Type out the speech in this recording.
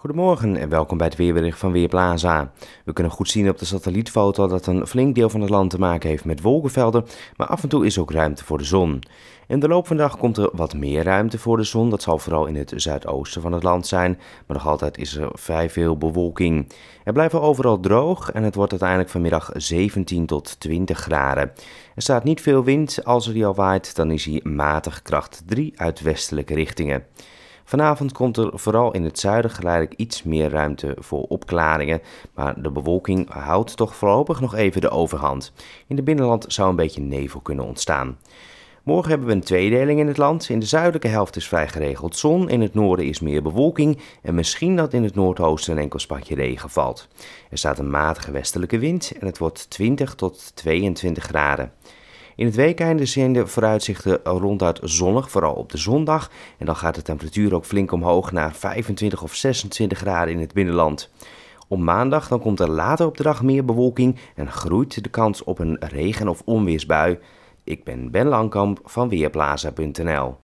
Goedemorgen en welkom bij het weerbericht van Weerplaza. We kunnen goed zien op de satellietfoto dat een flink deel van het land te maken heeft met wolkenvelden, maar af en toe is ook ruimte voor de zon. In de loop van de dag komt er wat meer ruimte voor de zon, dat zal vooral in het zuidoosten van het land zijn, maar nog altijd is er vrij veel bewolking. Er blijft overal droog en het wordt uiteindelijk vanmiddag 17 tot 20 graden. Er staat niet veel wind, als er die al waait dan is hij matig kracht 3 uit westelijke richtingen. Vanavond komt er vooral in het zuiden geleidelijk iets meer ruimte voor opklaringen, maar de bewolking houdt toch voorlopig nog even de overhand. In het binnenland zou een beetje nevel kunnen ontstaan. Morgen hebben we een tweedeling in het land. In de zuidelijke helft is vrij geregeld zon, in het noorden is meer bewolking en misschien dat in het noordoosten een enkel spatje regen valt. Er staat een matige westelijke wind en het wordt 20 tot 22 graden. In het weekeinde zijn de vooruitzichten ronduit zonnig, vooral op de zondag. En dan gaat de temperatuur ook flink omhoog naar 25 of 26 graden in het binnenland. Op maandag dan komt er later op de dag meer bewolking en groeit de kans op een regen- of onweersbui. Ik ben Ben Langkamp van Weerplaza.nl.